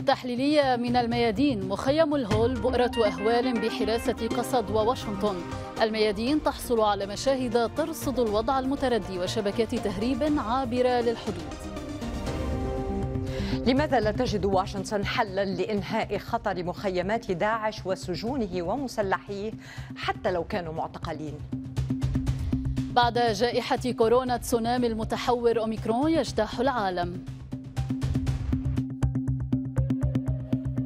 التحليلية من الميادين مخيم الهول بؤرة أهوال بحراسة قصد وواشنطن الميادين تحصل على مشاهد ترصد الوضع المتردي وشبكات تهريب عابرة للحدود لماذا لا تجد واشنطن حلا لانهاء خطر مخيمات داعش وسجونه ومسلحيه حتى لو كانوا معتقلين؟ بعد جائحة كورونا تسونامي المتحور أوميكرون يجتاح العالم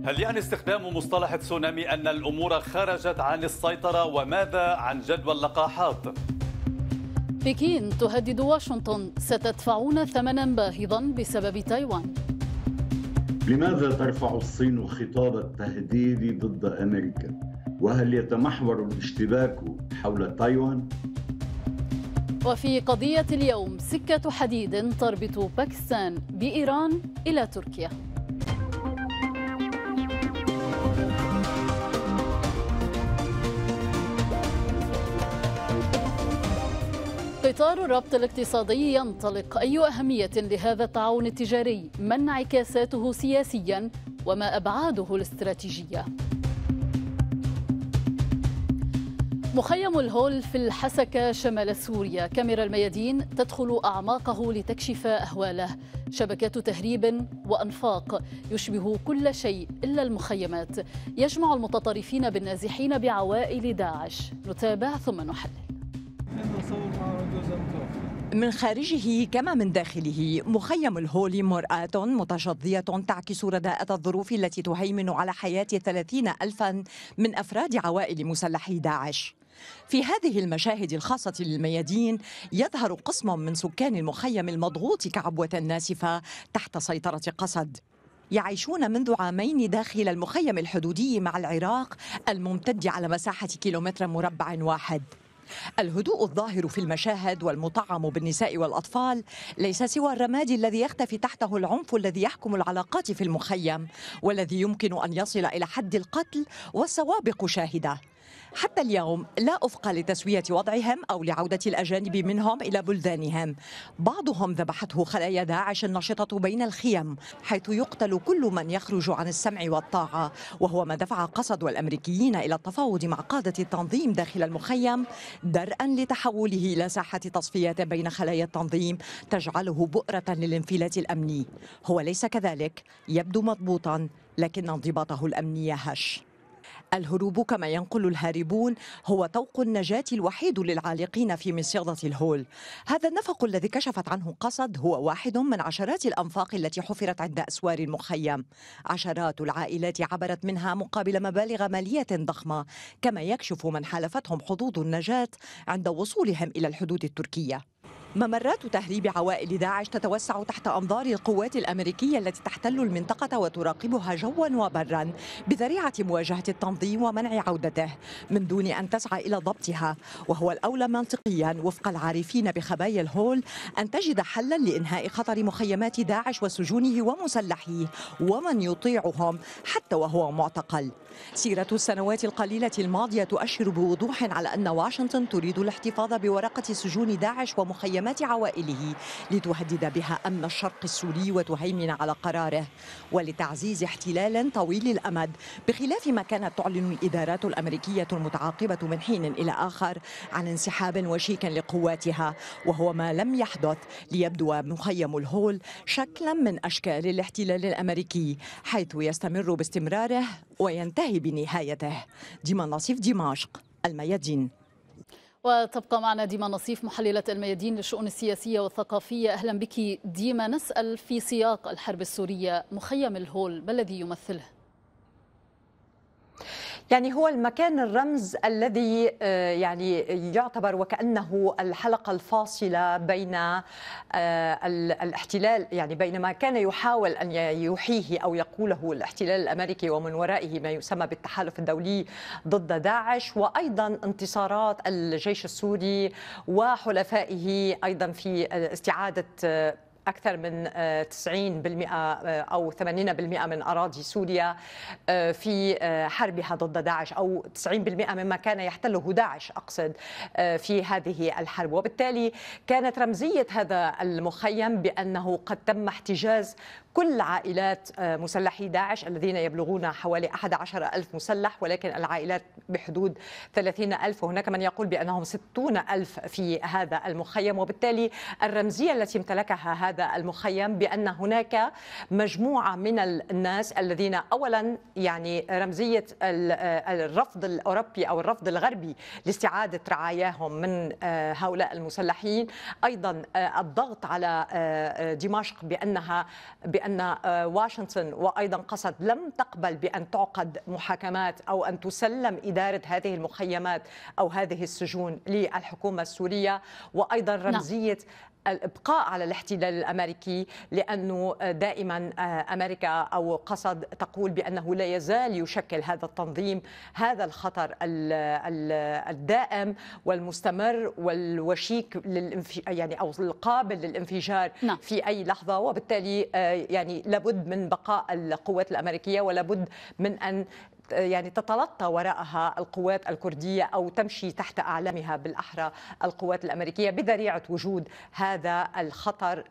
هل يعني استخدام مصطلح تسونامي أن الأمور خرجت عن السيطرة وماذا عن جدوى اللقاحات؟ بكين تهدد واشنطن ستدفعون ثمنا باهظا بسبب تايوان لماذا ترفع الصين خطاب التهديد ضد أمريكا؟ وهل يتمحور الاشتباك حول تايوان؟ وفي قضية اليوم سكة حديد تربط باكستان بإيران إلى تركيا قطار الربط الاقتصادي ينطلق أي أهمية لهذا التعاون التجاري ما انعكاساته سياسيا وما أبعاده الاستراتيجية مخيم الهول في الحسكة شمال سوريا كاميرا الميادين تدخل أعماقه لتكشف أهواله شبكات تهريب وأنفاق يشبه كل شيء إلا المخيمات يجمع المتطرفين بالنازحين بعوائل داعش نتابع ثم نحلل من خارجه كما من داخله مخيم الهولي مرآة متشظية تعكس رداءة الظروف التي تهيمن على حياة 30 ألفا من أفراد عوائل مسلحي داعش في هذه المشاهد الخاصة للميادين يظهر قسم من سكان المخيم المضغوط كعبوة ناسفة تحت سيطرة قسد يعيشون منذ عامين داخل المخيم الحدودي مع العراق الممتد على مساحة كيلومتر مربع واحد الهدوء الظاهر في المشاهد والمطعم بالنساء والأطفال ليس سوى الرماد الذي يختفي تحته العنف الذي يحكم العلاقات في المخيم والذي يمكن أن يصل إلى حد القتل والسوابق شاهدة حتى اليوم لا أفق لتسوية وضعهم أو لعودة الأجانب منهم إلى بلدانهم بعضهم ذبحته خلايا داعش النشطة بين الخيم حيث يقتل كل من يخرج عن السمع والطاعة وهو ما دفع قسد والأمريكيين إلى التفاوض مع قادة التنظيم داخل المخيم درءا لتحوله إلى ساحة تصفيات بين خلايا التنظيم تجعله بؤرة للانفلات الأمني هو ليس كذلك يبدو مضبوطا لكن انضباطه الأمني هش الهروب كما ينقل الهاربون هو طوق النجاة الوحيد للعالقين في مصيدة الهول هذا النفق الذي كشفت عنه قصد هو واحد من عشرات الأنفاق التي حفرت عند أسوار المخيم عشرات العائلات عبرت منها مقابل مبالغ مالية ضخمة كما يكشف من حالفتهم حظوظ النجاة عند وصولهم إلى الحدود التركية ممرات تهريب عوائل داعش تتوسع تحت أنظار القوات الأمريكية التي تحتل المنطقة وتراقبها جوا وبرا بذريعة مواجهة التنظيم ومنع عودته من دون أن تسعى إلى ضبطها وهو الأولى منطقيا وفق العارفين بخبايا الهول أن تجد حلا لإنهاء خطر مخيمات داعش وسجونه ومسلحيه ومن يطيعهم حتى وهو معتقل سيرة السنوات القليلة الماضية تؤشر بوضوح على أن واشنطن تريد الاحتفاظ بورقة سجون داعش ومخيمات عوائله لتهدد بها أمن الشرق السوري وتهيمن على قراره ولتعزيز احتلال طويل الأمد بخلاف ما كانت تعلن الإدارات الأمريكية المتعاقبة من حين إلى آخر عن انسحاب وشيك لقواتها وهو ما لم يحدث ليبدو مخيم الهول شكلا من أشكال الاحتلال الأمريكي حيث يستمر باستمراره وينتهي بنهايته ديما نصيف دمشق الميادين وتبقى معنا ديما نصيف محللة الميادين للشؤون السياسية والثقافية أهلا بك ديما نسأل في سياق الحرب السورية مخيم الهول ما الذي يمثله؟ يعني هو المكان الرمز الذي آه، يعني يعتبر وكأنه الحلقة الفاصلة بين آه، الاحتلال يعني بين ما كان يحاول أن يوحيه أو يقوله الاحتلال الأمريكي ومن ورائه ما يسمى بالتحالف الدولي ضد داعش وأيضا انتصارات الجيش السوري وحلفائه أيضا في آه، استعادة أكثر من 90% آه، آه، أو 80% من أراضي سوريا آه، في حربها ضد داعش أو 90% مما كان يحتله داعش أقصد في هذه الحرب وبالتالي كانت رمزية هذا المخيم بأنه قد تم احتجاز كل عائلات آه، مسلحي داعش الذين يبلغون حوالي 11 ألف مسلح ولكن العائلات بحدود 30 ألف وهناك من يقول بأنهم 60 ألف في هذا المخيم وبالتالي الرمزية التي امتلكها هذا المخيم بأن هناك مجموعة من الناس الذين أولا يعني رمزية آه، الرفض الأوروبي أو الرفض الغربي لاستعادة رعاياهم من آه، هؤلاء المسلحين أيضا الضغط على دمشق بأنها بأن بأن آه، واشنطن وأيضا قسد لم تقبل بأن تعقد محاكمات أو أن تسلم إدارة هذه المخيمات أو هذه السجون للحكومة السورية وأيضا نعم. رمزية الابقاء على الاحتلال الامريكي لانه دائما آه، امريكا او قصد تقول بانه لا يزال يشكل هذا التنظيم هذا الخطر الدائم والمستمر والوشيك للانف... يعني او القابل للانفجار نعم. في اي لحظه وبالتالي آه، يعني لابد من بقاء القوات الامريكيه ولابد من ان يعني تتلطى وراءها القوات الكردية أو تمشي تحت أعلامها بالأحرى القوات الأمريكية بذريعة وجود هذا الخطر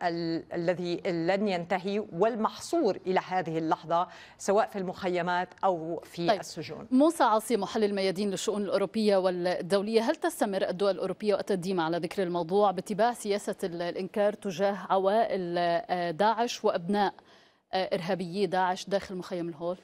الذي لن ينتهي والمحصور إلى هذه اللحظة سواء في المخيمات أو في طيب. السجون موسى عاصي محلل ميادين للشؤون الأوروبية والدولية هل تستمر الدول الأوروبية وأتديم على ذكر الموضوع باتباع سياسة الإنكار تجاه عوائل آه، داعش وأبناء آه، إرهابيي داعش داخل مخيم الهول؟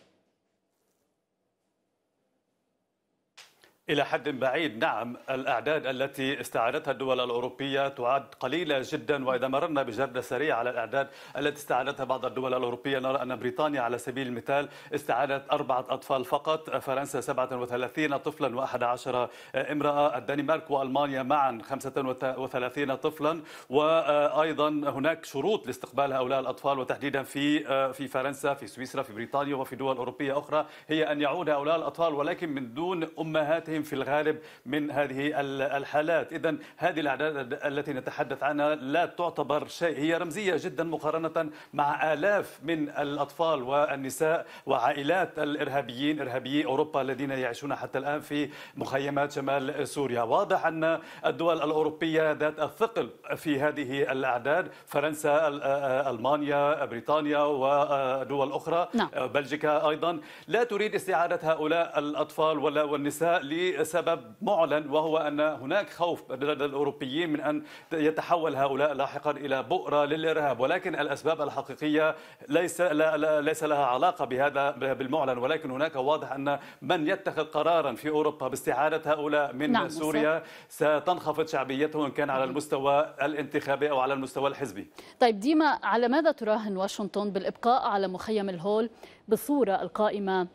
إلى حد بعيد نعم الأعداد التي استعادتها الدول الأوروبية تعد قليلة جدا وإذا مررنا بجردة سريعة على الأعداد التي استعادتها بعض الدول الأوروبية نرى أن بريطانيا على سبيل المثال استعادت أربعة أطفال فقط فرنسا 37 طفلا و11 امرأة الدنمارك وألمانيا معا 35 طفلا وأيضا هناك شروط لاستقبال هؤلاء الأطفال وتحديدا في في فرنسا في سويسرا في بريطانيا وفي دول أوروبية أخرى هي أن يعود هؤلاء الأطفال ولكن من دون أمهاتهم المسلمين في الغالب من هذه الحالات إذا هذه الأعداد التي نتحدث عنها لا تعتبر شيء هي رمزية جدا مقارنة مع آلاف من الأطفال والنساء وعائلات الإرهابيين إرهابيي أوروبا الذين يعيشون حتى الآن في مخيمات شمال سوريا واضح أن الدول الأوروبية ذات الثقل في هذه الأعداد فرنسا آه، ألمانيا بريطانيا ودول أخرى نعم. بلجيكا أيضا لا تريد استعادة هؤلاء الأطفال ولا والنساء لي لسبب معلن وهو أن هناك خوف لدى الأوروبيين من أن يتحول هؤلاء لاحقا إلى بؤرة للإرهاب ولكن الأسباب الحقيقية ليس لا لا ليس لها علاقة بهذا بالمعلن ولكن هناك واضح أن من يتخذ قرارا في أوروبا باستعادة هؤلاء من نعم سوريا ستنخفض شعبيته إن كان على المستوى الانتخابي أو على المستوى الحزبي طيب ديما على ماذا تراهن واشنطن بالإبقاء على مخيم الهول بصورة القائمة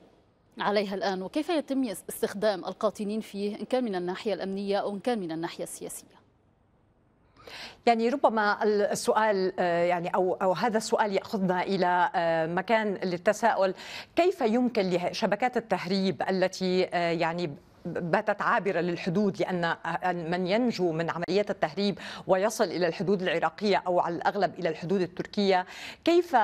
عليها الآن وكيف يتم استخدام القاطنين فيه إن كان من الناحية الأمنية أو إن كان من الناحية السياسية يعني ربما السؤال آه، يعني او او هذا السؤال ياخذنا الى آه، مكان للتساؤل كيف يمكن لشبكات التهريب التي آه، يعني باتت عابرة للحدود لأن من ينجو من عمليات التهريب ويصل إلى الحدود العراقية أو على الأغلب إلى الحدود التركية كيف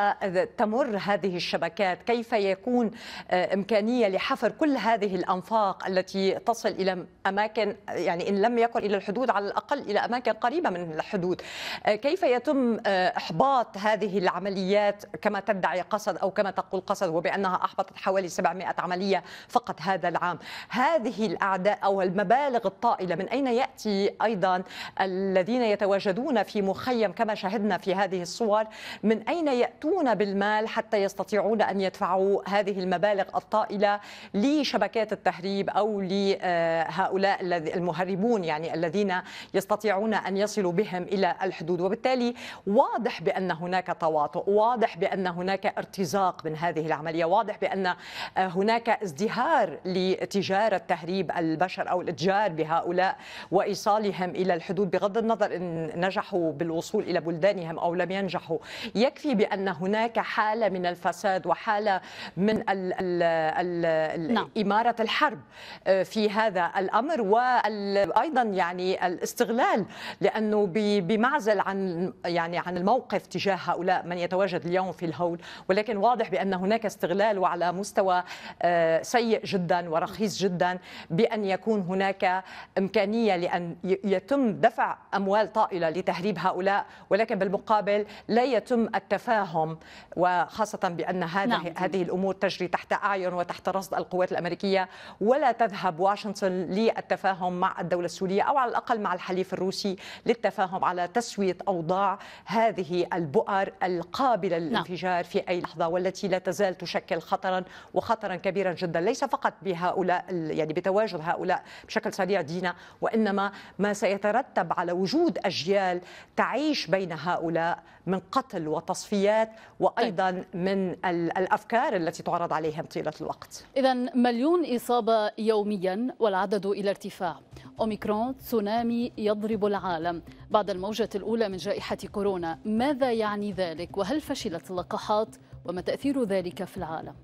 تمر هذه الشبكات كيف يكون آه، إمكانية لحفر كل هذه الأنفاق التي تصل إلى أماكن يعني إن لم يكن إلى الحدود على الأقل إلى أماكن قريبة من الحدود آه، كيف يتم آه، إحباط هذه العمليات كما تدعي قصد أو كما تقول قصد وبأنها أحبطت حوالي 700 عملية فقط هذا العام هذه الأعداء أو المبالغ الطائلة من أين يأتي أيضا الذين يتواجدون في مخيم كما شاهدنا في هذه الصور من أين يأتون بالمال حتى يستطيعون أن يدفعوا هذه المبالغ الطائلة لشبكات التهريب أو لهؤلاء المهربون يعني الذين يستطيعون أن يصلوا بهم إلى الحدود وبالتالي واضح بأن هناك تواطؤ واضح بأن هناك ارتزاق من هذه العملية واضح بأن هناك ازدهار لتجارة تهريب تهريب البشر أو الإتجار بهؤلاء وإيصالهم إلى الحدود بغض النظر إن نجحوا بالوصول إلى بلدانهم أو لم ينجحوا يكفي بأن هناك حالة من الفساد وحالة من ال ال الـ نعم. إمارة الحرب آه، في هذا الأمر وأيضا يعني الاستغلال لأنه بمعزل عن يعني عن الموقف تجاه هؤلاء من يتواجد اليوم في الهول ولكن واضح بأن هناك استغلال وعلى مستوى آه، سيء جدا ورخيص جدا بأن يكون هناك إمكانية لأن يتم دفع أموال طائلة لتهريب هؤلاء ولكن بالمقابل لا يتم التفاهم وخاصة بأن هذه نعم. هذه الأمور تجري تحت أعين وتحت رصد القوات الأمريكية ولا تذهب واشنطن للتفاهم مع الدولة السورية أو على الأقل مع الحليف الروسي للتفاهم على تسوية أوضاع هذه البؤر القابلة نعم. للانفجار في أي لحظة والتي لا تزال تشكل خطرا وخطرا كبيرا جدا ليس فقط بهؤلاء يعني بتواجد تواجد هؤلاء بشكل سريع دينا وإنما ما سيترتب على وجود أجيال تعيش بين هؤلاء من قتل وتصفيات وأيضا طيب. من الأفكار التي تعرض عليهم طيلة الوقت إذا مليون إصابة يوميا والعدد إلى ارتفاع أوميكرون تسونامي يضرب العالم بعد الموجة الأولى من جائحة كورونا ماذا يعني ذلك وهل فشلت اللقاحات وما تأثير ذلك في العالم؟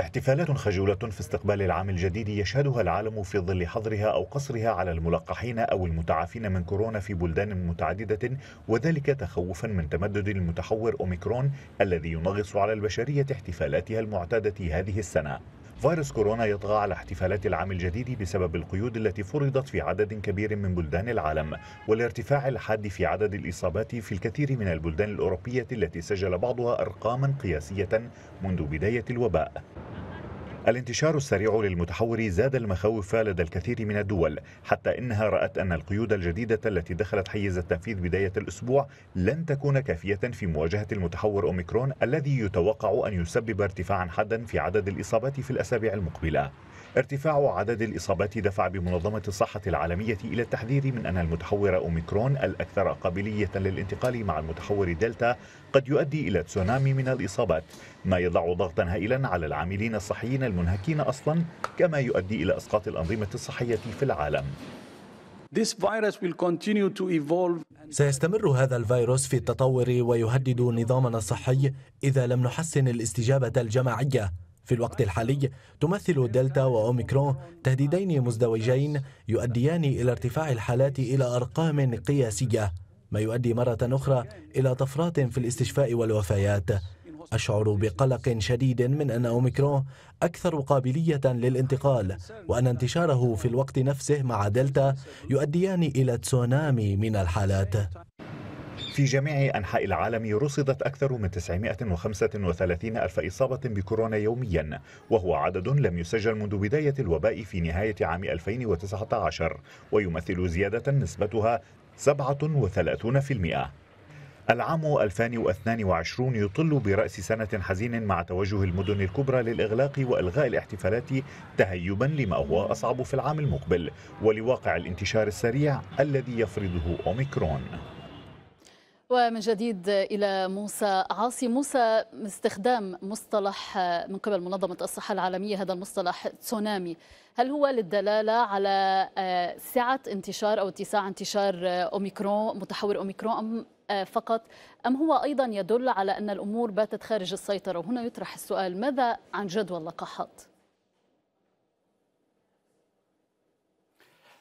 احتفالات خجولة في استقبال العام الجديد يشهدها العالم في ظل حظرها أو قصرها على الملقحين أو المتعافين من كورونا في بلدان متعددة وذلك تخوفا من تمدد المتحور أوميكرون الذي ينغص على البشرية احتفالاتها المعتادة هذه السنة فيروس كورونا يطغى على احتفالات العام الجديد بسبب القيود التي فرضت في عدد كبير من بلدان العالم والارتفاع الحاد في عدد الإصابات في الكثير من البلدان الأوروبية التي سجل بعضها أرقاما قياسية منذ بداية الوباء الانتشار السريع للمتحور زاد المخاوف لدى الكثير من الدول حتى إنها رأت أن القيود الجديدة التي دخلت حيز التنفيذ بداية الأسبوع لن تكون كافية في مواجهة المتحور أوميكرون الذي يتوقع أن يسبب ارتفاعا حادا في عدد الإصابات في الأسابيع المقبلة ارتفاع عدد الإصابات دفع بمنظمة الصحة العالمية إلى التحذير من أن المتحور أوميكرون الأكثر قابلية للانتقال مع المتحور دلتا قد يؤدي إلى تسونامي من الإصابات ما يضع ضغطا هائلا على العاملين الصحيين المنهكين أصلا كما يؤدي إلى إسقاط الأنظمة الصحية في العالم سيستمر هذا الفيروس في التطور ويهدد نظامنا الصحي إذا لم نحسن الاستجابة الجماعية في الوقت الحالي تمثل دلتا وأوميكرون تهديدين مزدوجين يؤديان إلى ارتفاع الحالات إلى أرقام قياسية ما يؤدي مرة أخرى إلى طفرات في الاستشفاء والوفيات أشعر بقلق شديد من أن أوميكرون أكثر قابلية للانتقال وأن انتشاره في الوقت نفسه مع دلتا يؤديان إلى تسونامي من الحالات في جميع أنحاء العالم رصدت أكثر من 935 ألف إصابة بكورونا يوميا وهو عدد لم يسجل منذ بداية الوباء في نهاية عام 2019 ويمثل زيادة نسبتها 37% العام 2022 يطل برأس سنة حزين مع توجه المدن الكبرى للإغلاق وإلغاء الاحتفالات تهيبا لما هو أصعب في العام المقبل ولواقع الانتشار السريع الذي يفرضه أوميكرون ومن جديد إلى موسى عاصي موسى استخدام مصطلح من قبل منظمة الصحة العالمية هذا المصطلح تسونامي هل هو للدلالة على آه، سعة انتشار أو اتساع انتشار آه، أوميكرون متحور أوميكرون أم آه، فقط أم هو أيضا يدل على أن الأمور باتت خارج السيطرة وهنا يطرح السؤال ماذا عن جدوى اللقاحات؟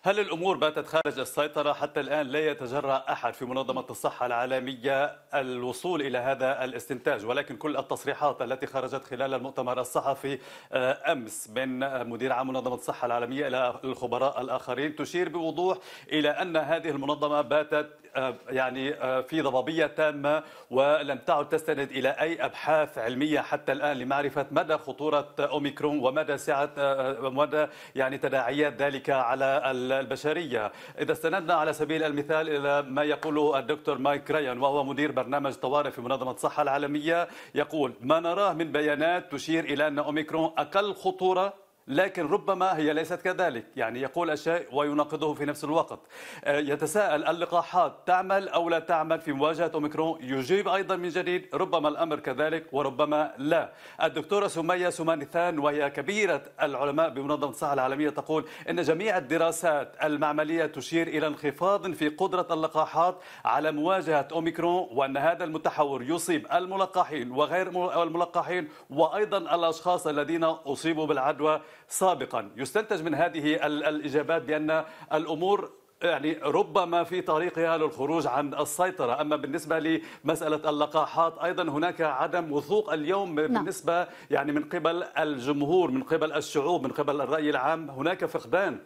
هل الأمور باتت خارج السيطرة حتى الآن لا يتجرأ أحد في منظمة الصحة العالمية الوصول إلى هذا الاستنتاج ولكن كل التصريحات التي خرجت خلال المؤتمر الصحفي آه، أمس من مدير عام منظمة الصحة العالمية إلى الخبراء الآخرين تشير بوضوح إلى أن هذه المنظمة باتت آه، يعني آه، في ضبابية تامة ولم تعد تستند إلى أي أبحاث علمية حتى الآن لمعرفة مدى خطورة أوميكرون ومدى سعة آه، مدى يعني تداعيات ذلك على البشرية إذا استندنا على سبيل المثال إلى ما يقوله الدكتور مايك ريان وهو مدير برنامج طوارئ في منظمة الصحة العالمية يقول ما نراه من بيانات تشير إلى أن أوميكرون أقل خطورة لكن ربما هي ليست كذلك يعني يقول الشيء ويناقضه في نفس الوقت آه، يتساءل اللقاحات تعمل أو لا تعمل في مواجهة أوميكرون يجيب أيضا من جديد ربما الأمر كذلك وربما لا الدكتورة سمية سمانثان وهي كبيرة العلماء بمنظمة الصحة العالمية تقول أن جميع الدراسات المعملية تشير إلى انخفاض في قدرة اللقاحات على مواجهة أوميكرون وأن هذا المتحور يصيب الملقحين وغير الملقحين وأيضا الأشخاص الذين أصيبوا بالعدوى سابقا يستنتج من هذه الإجابات بأن الأمور يعني ربما في طريقها للخروج عن السيطرة أما بالنسبة لمسألة اللقاحات أيضا هناك عدم وثوق اليوم نعم. بالنسبة يعني من قبل الجمهور من قبل الشعوب من قبل الرأي العام هناك فقدان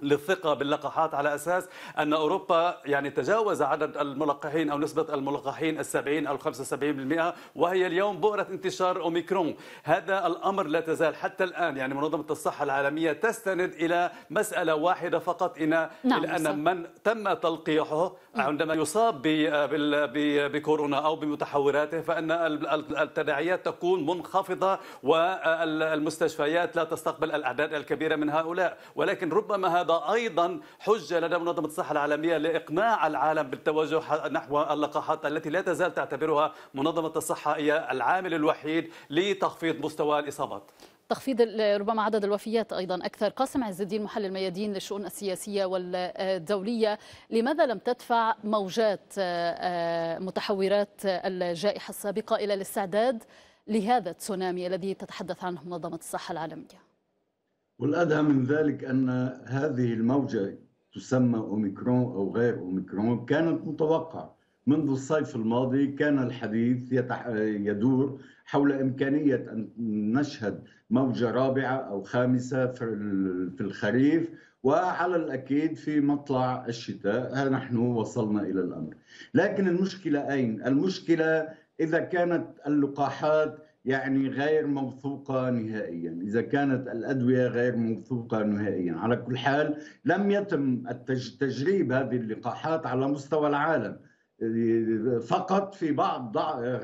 للثقه باللقاحات على اساس ان اوروبا يعني تجاوز عدد الملقحين او نسبه الملقحين ال 70 او 75% وهي اليوم بؤره انتشار اوميكرون، هذا الامر لا تزال حتى الان يعني منظمه الصحه العالميه تستند الى مساله واحده فقط ان نعم ان من تم تلقيحه عندما يصاب بكورونا او بمتحوراته فان التداعيات تكون منخفضه والمستشفيات لا تستقبل الاعداد الكبيره من هؤلاء ولكن ربما هذا ايضا حجه لدى منظمه الصحه العالميه لاقناع العالم بالتوجه نحو اللقاحات التي لا تزال تعتبرها منظمه الصحه هي العامل الوحيد لتخفيض مستوى الاصابات تخفيض ربما عدد الوفيات أيضا أكثر قاسم عز الدين محلل الميادين للشؤون السياسية والدولية لماذا لم تدفع موجات آه، آه، متحورات الجائحة السابقة إلى الاستعداد لهذا التسونامي الذي تتحدث عنه منظمة الصحة العالمية والأدهى من ذلك أن هذه الموجة تسمى أوميكرون أو غير أوميكرون كانت متوقعة منذ الصيف الماضي كان الحديث يدور حول إمكانية أن نشهد موجة رابعة أو خامسة في الخريف وعلى الأكيد في مطلع الشتاء ها نحن وصلنا إلى الأمر لكن المشكلة أين؟ المشكلة إذا كانت اللقاحات يعني غير موثوقة نهائيا إذا كانت الأدوية غير موثوقة نهائيا على كل حال لم يتم تجريب هذه اللقاحات على مستوى العالم فقط في بعض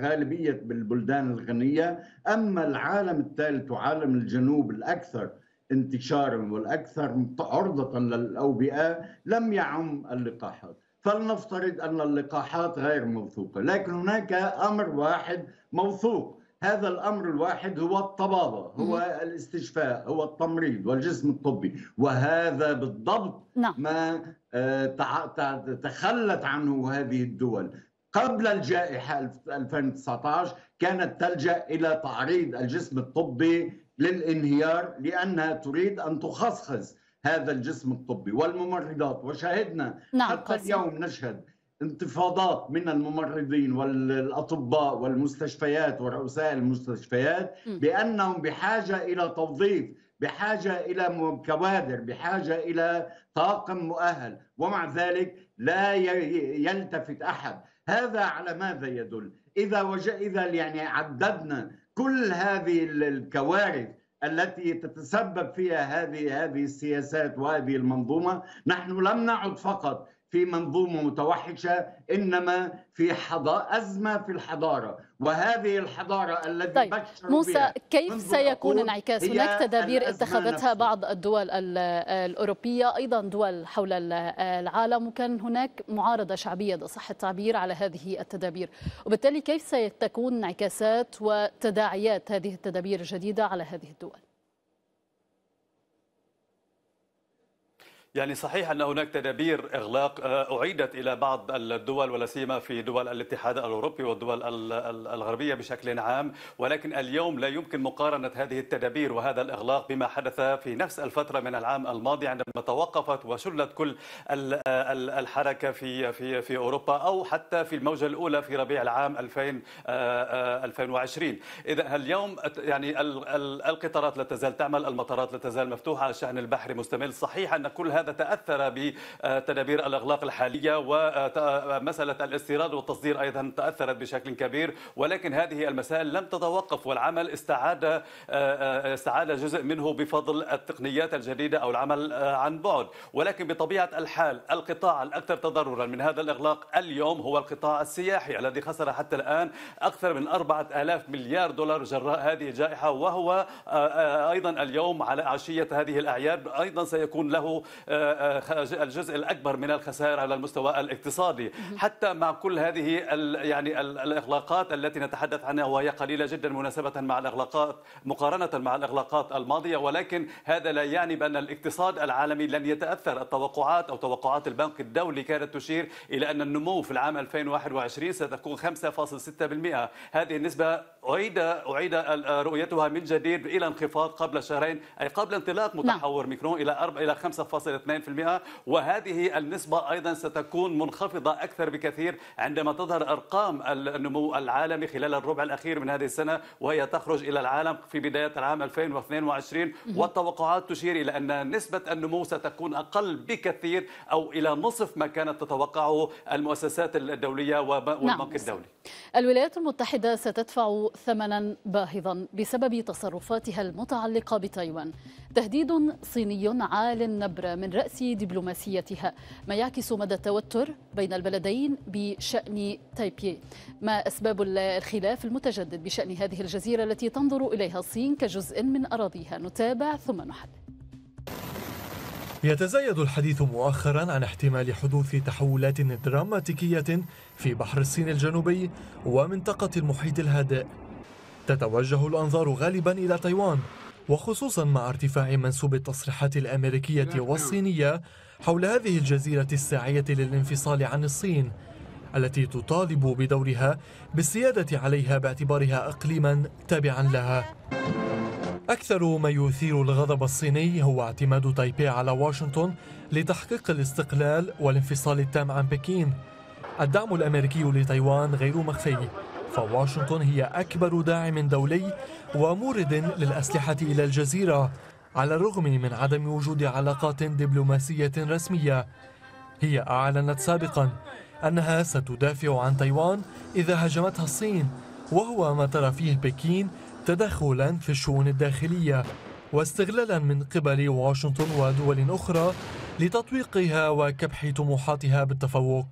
غالبية البلدان الغنية أما العالم الثالث وعالم الجنوب الأكثر انتشارا والأكثر عرضة للأوبئة لم يعم اللقاحات فلنفترض أن اللقاحات غير موثوقة لكن هناك أمر واحد موثوق هذا الامر الواحد هو الطبابه هو الاستشفاء هو التمريض والجسم الطبي وهذا بالضبط نعم. ما آه، تخلت عنه هذه الدول قبل الجائحه 2019 كانت تلجا الى تعريض الجسم الطبي للانهيار لانها تريد ان تخصص هذا الجسم الطبي والممرضات وشاهدنا نعم حتى اليوم نشهد انتفاضات من الممرضين والاطباء والمستشفيات ورؤساء المستشفيات بانهم بحاجه الى توظيف بحاجه الى كوادر بحاجه الى طاقم مؤهل ومع ذلك لا يلتفت احد هذا على ماذا يدل اذا وج... اذا يعني عددنا كل هذه الكوارث التي تتسبب فيها هذه هذه السياسات وهذه المنظومه نحن لم نعد فقط في منظومة متوحشة إنما في حضارة أزمة في الحضارة وهذه الحضارة التي طيب. بشر موسى كيف سيكون انعكاس هناك تدابير اتخذتها نفسها. بعض الدول الأوروبية أيضا دول حول العالم وكان هناك معارضة شعبية إذا صح التعبير على هذه التدابير وبالتالي كيف ستكون انعكاسات وتداعيات هذه التدابير الجديدة على هذه الدول يعني صحيح ان هناك تدابير اغلاق آه، اعيدت الى بعض الدول ولا سيما في دول الاتحاد الاوروبي والدول الغربيه بشكل عام ولكن اليوم لا يمكن مقارنه هذه التدابير وهذا الاغلاق بما حدث في نفس الفتره من العام الماضي عندما توقفت وشلت كل الحركه في في في اوروبا او حتى في الموجه الاولى في ربيع العام 2020 آه، آه، اذا اليوم يعني القطارات لا تزال تعمل المطارات لا تزال مفتوحه الشحن البحري مستمر صحيح ان كل هذا تتاثر بتدابير الاغلاق الحاليه ومساله الاستيراد والتصدير ايضا تاثرت بشكل كبير ولكن هذه المسائل لم تتوقف والعمل استعاد استعاد جزء منه بفضل التقنيات الجديده او العمل عن بعد ولكن بطبيعه الحال القطاع الاكثر تضررا من هذا الاغلاق اليوم هو القطاع السياحي الذي خسر حتى الان اكثر من 4000 مليار دولار جراء هذه الجائحه وهو آه، آه، ايضا اليوم على عشيه هذه الاعياد ايضا سيكون له الجزء الاكبر من الخسائر على المستوى الاقتصادي حتى مع كل هذه يعني الاغلاقات التي نتحدث عنها وهي قليله جدا مناسبه مع الاغلاقات مقارنه مع الاغلاقات الماضيه ولكن هذا لا يعني بان الاقتصاد العالمي لن يتاثر التوقعات او توقعات البنك الدولي كانت تشير الى ان النمو في العام 2021 ستكون 5.6% هذه النسبه اعيد اعيد رؤيتها من جديد الى انخفاض قبل شهرين اي قبل انطلاق نعم. متحور ميكرون الى 4 الى 5.6 2% وهذه النسبة أيضا ستكون منخفضة أكثر بكثير عندما تظهر أرقام النمو العالمي خلال الربع الأخير من هذه السنة وهي تخرج إلى العالم في بداية العام 2022 والتوقعات تشير إلى أن نسبة النمو ستكون أقل بكثير أو إلى نصف ما كانت تتوقعه المؤسسات الدولية نعم. والبنك الدولي الولايات المتحدة ستدفع ثمنا باهظا بسبب تصرفاتها المتعلقة بتايوان تهديد صيني عال النبرة من من رأس دبلوماسيتها ما يعكس مدى التوتر بين البلدين بشأن تايبي ما أسباب الخلاف المتجدد بشأن هذه الجزيرة التي تنظر إليها الصين كجزء من أراضيها نتابع ثم نحلل يتزايد الحديث مؤخرا عن احتمال حدوث تحولات دراماتيكية في بحر الصين الجنوبي ومنطقة المحيط الهادئ تتوجه الأنظار غالبا إلى تايوان وخصوصا مع ارتفاع منسوب التصريحات الأمريكية والصينية حول هذه الجزيرة الساعية للانفصال عن الصين التي تطالب بدورها بالسيادة عليها باعتبارها إقليما تابعا لها أكثر ما يثير الغضب الصيني هو اعتماد تايبي على واشنطن لتحقيق الاستقلال والانفصال التام عن بكين الدعم الأمريكي لتايوان غير مخفي فواشنطن هي أكبر داعم دولي ومورد للأسلحة إلى الجزيرة على الرغم من عدم وجود علاقات دبلوماسية رسمية هي أعلنت سابقا أنها ستدافع عن تايوان إذا هاجمتها الصين وهو ما ترى فيه بكين تدخلا في الشؤون الداخلية واستغلالا من قبل واشنطن ودول أخرى لتطويقها وكبح طموحاتها بالتفوق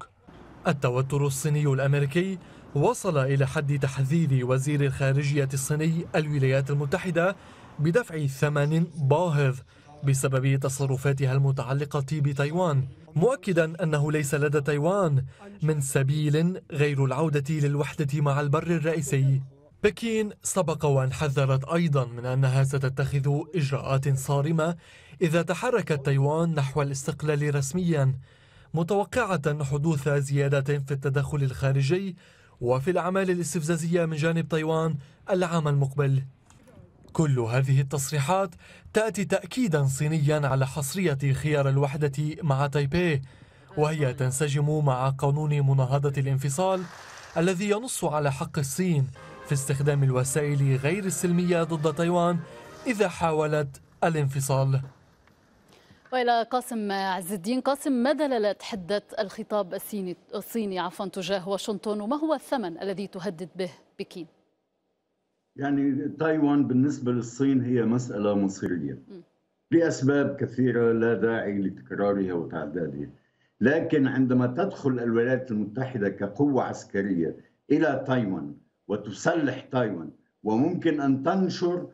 التوتر الصيني الأمريكي وصل إلى حد تحذير وزير الخارجية الصيني الولايات المتحدة بدفع ثمن باهظ بسبب تصرفاتها المتعلقة بتايوان مؤكدا أنه ليس لدى تايوان من سبيل غير العودة للوحدة مع البر الرئيسي بكين سبق وأن حذرت أيضا من أنها ستتخذ إجراءات صارمة إذا تحركت تايوان نحو الاستقلال رسميا متوقعة حدوث زيادة في التدخل الخارجي وفي الأعمال الاستفزازية من جانب تايوان العام المقبل كل هذه التصريحات تأتي تأكيدا صينيا على حصرية خيار الوحدة مع تايبي وهي تنسجم مع قانون مناهضة الانفصال الذي ينص على حق الصين في استخدام الوسائل غير السلمية ضد تايوان إذا حاولت الانفصال والى قاسم عز الدين قاسم ما دلالات حده الخطاب الصيني الصيني عفوا تجاه واشنطن وما هو الثمن الذي تهدد به بكين؟ يعني تايوان بالنسبه للصين هي مساله مصيريه م. لاسباب كثيره لا داعي لتكرارها وتعدادها لكن عندما تدخل الولايات المتحده كقوه عسكريه الى تايوان وتسلح تايوان وممكن ان تنشر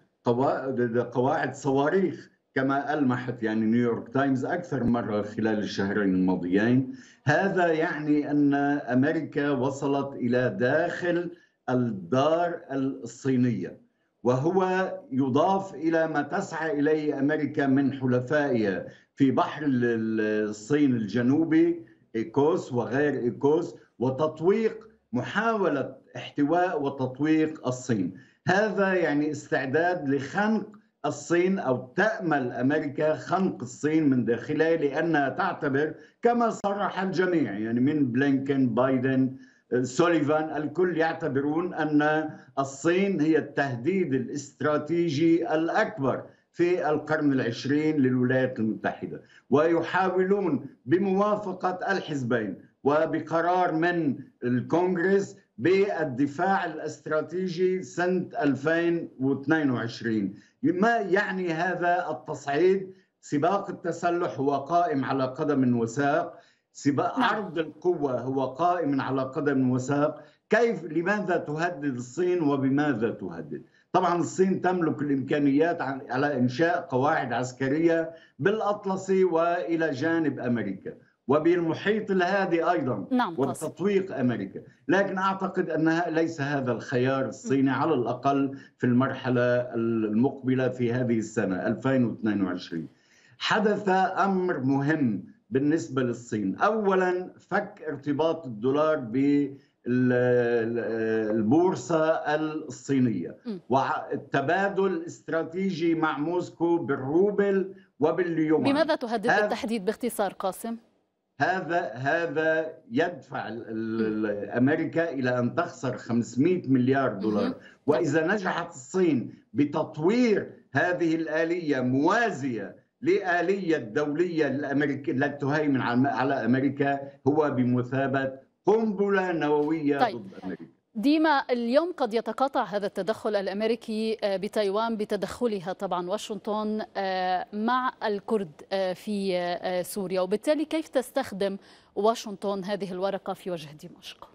قواعد صواريخ كما ألمحت يعني نيويورك تايمز أكثر مرة خلال الشهرين الماضيين هذا يعني أن أمريكا وصلت إلى داخل الدار الصينية وهو يضاف إلى ما تسعى إليه أمريكا من حلفائها في بحر الصين الجنوبي إيكوس وغير إيكوس وتطويق محاولة احتواء وتطويق الصين هذا يعني استعداد لخنق الصين أو تأمل أمريكا خنق الصين من داخلها لأنها تعتبر كما صرح الجميع يعني من بلينكن بايدن سوليفان الكل يعتبرون أن الصين هي التهديد الاستراتيجي الأكبر في القرن العشرين للولايات المتحدة ويحاولون بموافقة الحزبين وبقرار من الكونغرس بالدفاع الاستراتيجي سنة 2022 ما يعني هذا التصعيد سباق التسلح هو قائم على قدم وساق سباق نعم. عرض القوة هو قائم على قدم وساق كيف لماذا تهدد الصين وبماذا تهدد طبعا الصين تملك الامكانيات على انشاء قواعد عسكريه بالاطلسي والى جانب امريكا وبالمحيط الهادي ايضا نعم وتطويق امريكا، لكن اعتقد ان ليس هذا الخيار الصيني على الاقل في المرحله المقبله في هذه السنه 2022. حدث امر مهم بالنسبه للصين، اولا فك ارتباط الدولار ب البورصة الصينية والتبادل الاستراتيجي مع موسكو بالروبل وباليوم بماذا تهدد بالتحديد باختصار قاسم؟ هذا هذا يدفع امريكا الى ان تخسر 500 مليار دولار واذا نجحت الصين بتطوير هذه الاليه موازيه لآلية دولية الأمريكية التي تهيمن على أمريكا هو بمثابة قنبلة نووية طيب. ضد أمريكا ديما اليوم قد يتقاطع هذا التدخل الامريكي آه، بتايوان بتدخلها طبعا واشنطن آه، مع الكرد آه، في سوريا وبالتالي كيف تستخدم واشنطن هذه الورقه في وجه دمشق؟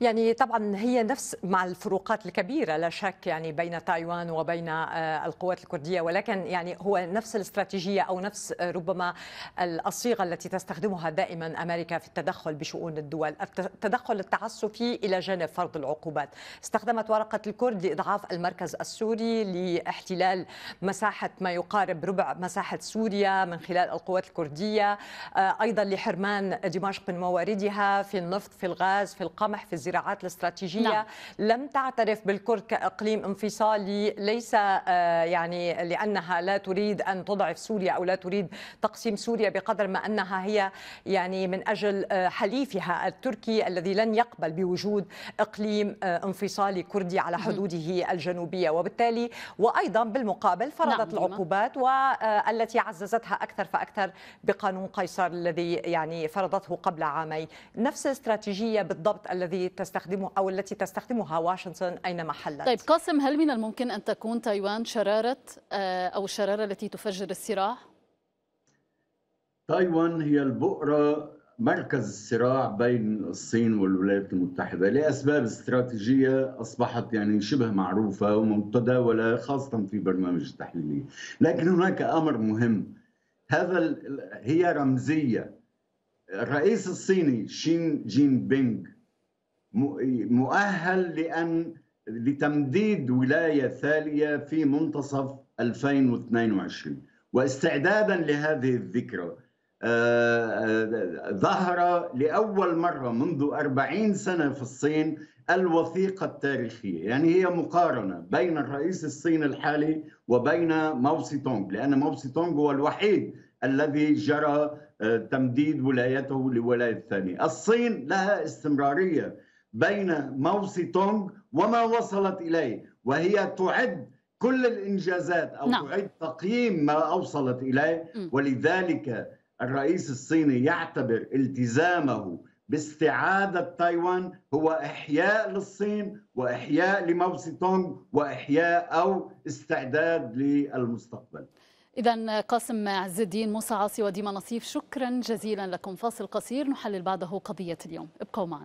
يعني طبعا هي نفس مع الفروقات الكبيره لا شك يعني بين تايوان وبين آه، القوات الكرديه ولكن يعني هو نفس الاستراتيجيه او نفس آه، ربما الصيغه التي تستخدمها دائما امريكا في التدخل بشؤون الدول، التدخل التعسفي الى جانب فرض العقوبات، استخدمت ورقه الكرد لاضعاف المركز السوري لاحتلال مساحه ما يقارب ربع مساحه سوريا من خلال القوات الكرديه، آه، ايضا لحرمان دمشق من مواردها في النفط، في الغاز، في القمح، في الزراعات الاستراتيجيه نعم. لم تعترف بالكرد كاقليم انفصالي ليس آه، يعني لانها لا تريد ان تضعف سوريا او لا تريد تقسيم سوريا بقدر ما انها هي يعني من اجل آه، حليفها التركي الذي لن يقبل بوجود اقليم آه، انفصالي كردي على حدوده الجنوبيه وبالتالي وايضا بالمقابل نعم، فرضت نعم. العقوبات والتي عززتها اكثر فاكثر بقانون قيصر الذي يعني فرضته قبل عامين نفس الاستراتيجيه بالضبط الذي تستخدمه أو التي تستخدمها واشنطن أينما حلت طيب قاسم هل من الممكن أن تكون تايوان شرارة آه، أو الشرارة التي تفجر الصراع؟ تايوان هي البؤرة مركز الصراع بين الصين والولايات المتحدة لأسباب استراتيجية أصبحت يعني شبه معروفة ومتداولة خاصة في برنامج التحليلي لكن هناك أمر مهم هذا هي رمزية الرئيس الصيني شين جين بينغ مؤهل لأن لتمديد ولاية ثانية في منتصف 2022 واستعدادا لهذه الذكرى آه، آه، ظهر لأول مرة منذ 40 سنة في الصين الوثيقة التاريخية يعني هي مقارنة بين الرئيس الصيني الحالي وبين سي تونغ لأن سي تونغ هو الوحيد الذي جرى آه، تمديد ولايته لولاية ثانية الصين لها استمرارية بين سي تونغ وما وصلت إليه وهي تعد كل الإنجازات أو نعم. تعد تقييم ما أوصلت إليه م. ولذلك الرئيس الصيني يعتبر التزامه باستعادة تايوان هو إحياء للصين وإحياء لموسي تونغ وإحياء أو استعداد للمستقبل إذا قاسم عز الدين موسى عاصي وديما نصيف شكرا جزيلا لكم فاصل قصير نحلل بعده قضية اليوم ابقوا معنا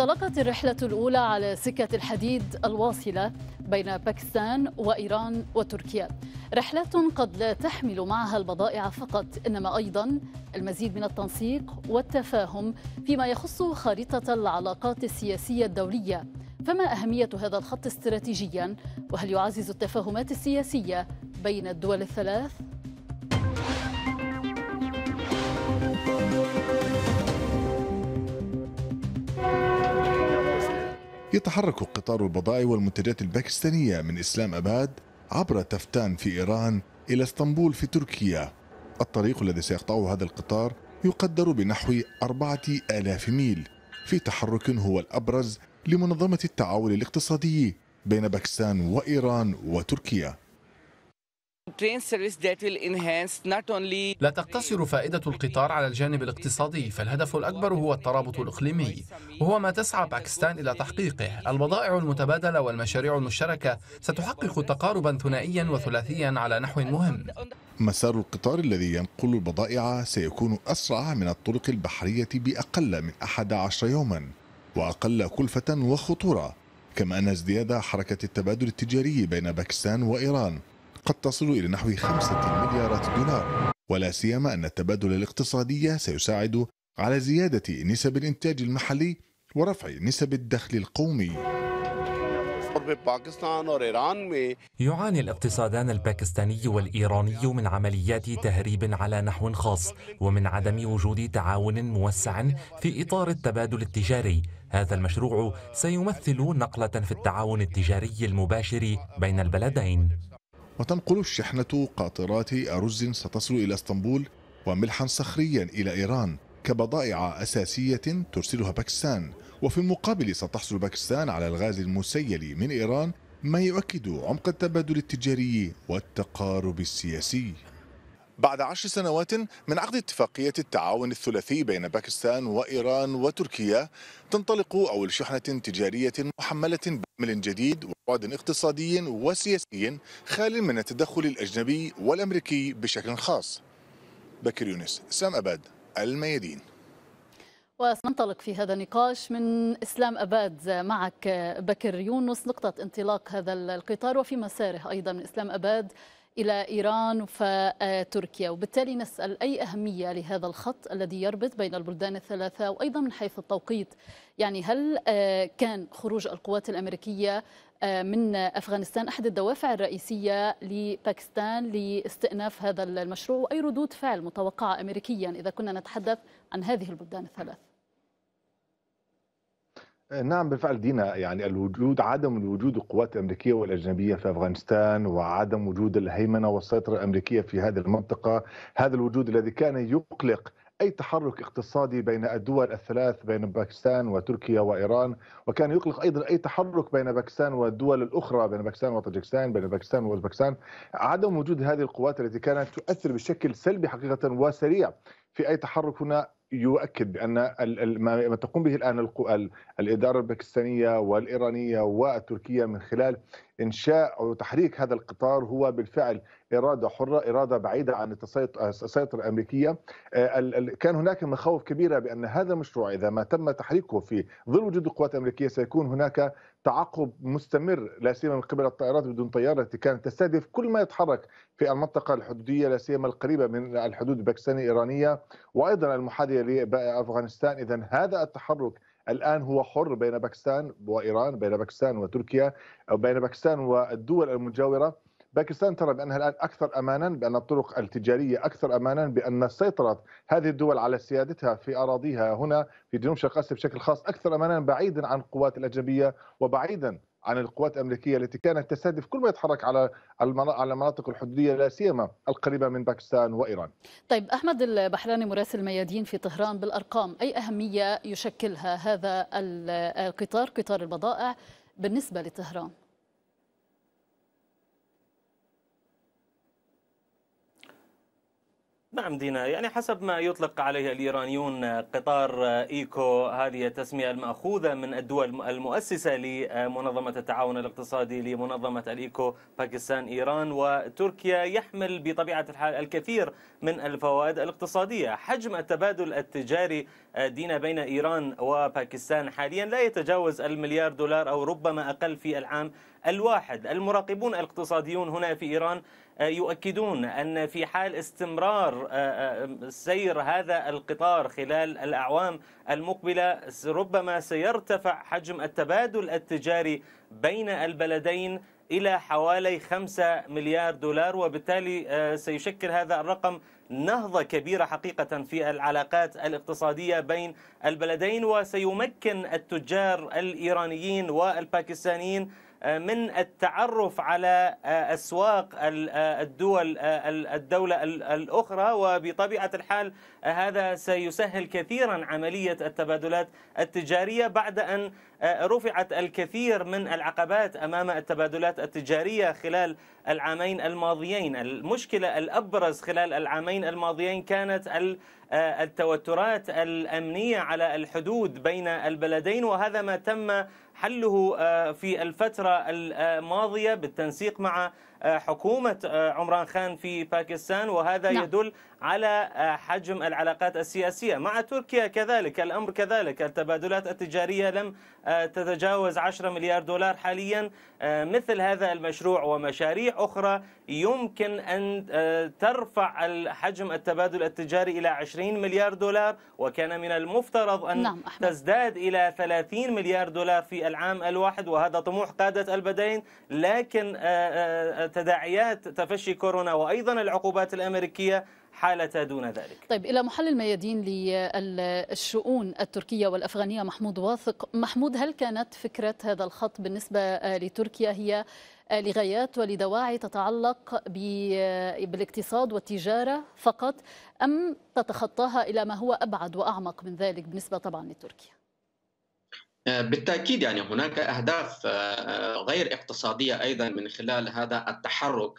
انطلقت الرحلة الأولى على سكة الحديد الواصلة بين باكستان وإيران وتركيا رحلات قد لا تحمل معها البضائع فقط إنما أيضا المزيد من التنسيق والتفاهم فيما يخص خارطة العلاقات السياسية الدولية فما أهمية هذا الخط استراتيجيا وهل يعزز التفاهمات السياسية بين الدول الثلاث؟ يتحرك قطار البضائع والمنتجات الباكستانية من إسلام أباد عبر تفتان في إيران إلى اسطنبول في تركيا الطريق الذي سيقطعه هذا القطار يقدر بنحو أربعة آلاف ميل في تحرك هو الأبرز لمنظمة التعاون الاقتصادي بين باكستان وإيران وتركيا لا تقتصر فائدة القطار على الجانب الاقتصادي فالهدف الأكبر هو الترابط الإقليمي وهو ما تسعى باكستان إلى تحقيقه البضائع المتبادلة والمشاريع المشتركة ستحقق تقاربا ثنائيا وثلاثيا على نحو مهم مسار القطار الذي ينقل البضائع سيكون أسرع من الطرق البحرية بأقل من 11 يوما وأقل كلفة وخطورة كما أن ازدياد حركة التبادل التجاري بين باكستان وإيران قد تصل إلى نحو خمسة مليارات دولار ولا سيما أن التبادل الاقتصادي سيساعد على زيادة نسب الإنتاج المحلي ورفع نسب الدخل القومي يعاني الاقتصادان الباكستاني والإيراني من عمليات تهريب على نحو خاص ومن عدم وجود تعاون موسع في إطار التبادل التجاري هذا المشروع سيمثل نقلة في التعاون التجاري المباشر بين البلدين وتنقل الشحنة قاطرات أرز ستصل إلى اسطنبول وملحا صخريا إلى إيران كبضائع أساسية ترسلها باكستان وفي المقابل ستحصل باكستان على الغاز المسيل من إيران ما يؤكد عمق التبادل التجاري والتقارب السياسي بعد عشر سنوات من عقد اتفاقية التعاون الثلاثي بين باكستان وإيران وتركيا تنطلق أول شحنة تجارية محملة بعمل جديد وبعد اقتصادي وسياسي خال من التدخل الأجنبي والأمريكي بشكل خاص بكر يونس سام أباد الميادين وسننطلق في هذا النقاش من اسلام اباد معك بكر يونس نقطه انطلاق هذا القطار وفي مساره ايضا من اسلام اباد إلى إيران فتركيا وبالتالي نسأل أي أهمية لهذا الخط الذي يربط بين البلدان الثلاثة وأيضا من حيث التوقيت يعني هل آه، كان خروج القوات الأمريكية آه، من أفغانستان أحد الدوافع الرئيسية لباكستان لاستئناف هذا المشروع وأي ردود فعل متوقعة أمريكيا إذا كنا نتحدث عن هذه البلدان الثلاث آه، نعم بالفعل دينا يعني الوجود عدم الوجود القوات الامريكيه والاجنبيه في افغانستان وعدم وجود الهيمنه والسيطره الامريكيه في هذه المنطقه، هذا الوجود الذي كان يقلق اي تحرك اقتصادي بين الدول الثلاث بين باكستان وتركيا وايران وكان يقلق ايضا اي تحرك بين باكستان والدول الاخرى بين باكستان وطاجكستان بين باكستان واوزباكستان، عدم وجود هذه القوات التي كانت تؤثر بشكل سلبي حقيقه وسريع في اي تحرك هنا يؤكد بان ما تقوم به الان الاداره الباكستانيه والايرانيه والتركيه من خلال انشاء او تحريك هذا القطار هو بالفعل اراده حره، اراده بعيده عن السيطره الامريكيه. آه، كان هناك مخاوف كبيره بان هذا المشروع اذا ما تم تحريكه في ظل وجود القوات الامريكيه سيكون هناك تعاقب مستمر لا سيما من قبل الطائرات بدون طيار التي كانت تستهدف كل ما يتحرك في المنطقه الحدوديه لا سيما القريبه من الحدود الباكستانيه الايرانيه وايضا المحاذيه لافغانستان اذا هذا التحرك الان هو حر بين باكستان وايران بين باكستان وتركيا او بين باكستان والدول المجاوره باكستان ترى بانها الان اكثر امانا بان الطرق التجاريه اكثر امانا بان سيطره هذه الدول على سيادتها في اراضيها هنا في جنوب شرق اسيا بشكل خاص اكثر امانا بعيدا عن القوات الاجنبيه وبعيدا عن القوات الامريكيه التي كانت تستهدف كل ما يتحرك على على المناطق الحدوديه لا سيما القريبه من باكستان وايران. طيب احمد البحراني مراسل ميادين في طهران بالارقام، اي اهميه يشكلها هذا القطار قطار البضائع بالنسبه لطهران؟ نعم دينا يعني حسب ما يطلق عليه الإيرانيون قطار إيكو هذه التسمية المأخوذة من الدول المؤسسة لمنظمة التعاون الاقتصادي لمنظمة الإيكو باكستان إيران وتركيا يحمل بطبيعة الحال الكثير من الفوائد الاقتصادية حجم التبادل التجاري دينا بين إيران وباكستان حاليا لا يتجاوز المليار دولار أو ربما أقل في العام الواحد المراقبون الاقتصاديون هنا في إيران آه، يؤكدون أن في حال استمرار آه، آه، سير هذا القطار خلال الأعوام المقبلة ربما سيرتفع حجم التبادل التجاري بين البلدين إلى حوالي 5 مليار دولار وبالتالي سيشكل هذا الرقم نهضة كبيرة حقيقة في العلاقات الاقتصادية بين البلدين وسيمكن التجار الإيرانيين والباكستانيين آه، من التعرف على آه، أسواق آه، الدول الدولة الأخرى وبطبيعة الحال هذا سيسهل كثيرا عملية التبادلات التجارية بعد أن رفعت الكثير من العقبات أمام التبادلات التجارية خلال العامين الماضيين المشكلة الأبرز خلال العامين الماضيين كانت آه، التوترات الأمنية على الحدود بين البلدين وهذا ما تم حله آه، في الفترة الماضية بالتنسيق مع آه، حكومة آه، عمران خان في باكستان وهذا نعم. يدل على آه، حجم العلاقات السياسية مع تركيا كذلك الأمر كذلك التبادلات التجارية لم تتجاوز 10 مليار دولار حاليا مثل هذا المشروع ومشاريع أخرى يمكن أن ترفع حجم التبادل التجاري إلى 20 مليار دولار وكان من المفترض أن نعم تزداد إلى 30 مليار دولار في العام الواحد وهذا طموح قادة البدين لكن تداعيات تفشي كورونا وأيضا العقوبات الأمريكية حالة دون ذلك طيب إلى محل الميادين للشؤون التركية والأفغانية محمود واثق محمود هل كانت فكرة هذا الخط بالنسبة لتركيا هي لغايات ولدواعي تتعلق بالاقتصاد والتجارة فقط أم تتخطاها إلى ما هو أبعد وأعمق من ذلك بالنسبة طبعا لتركيا بالتاكيد يعني هناك اهداف آه، آه، غير اقتصاديه ايضا من خلال هذا التحرك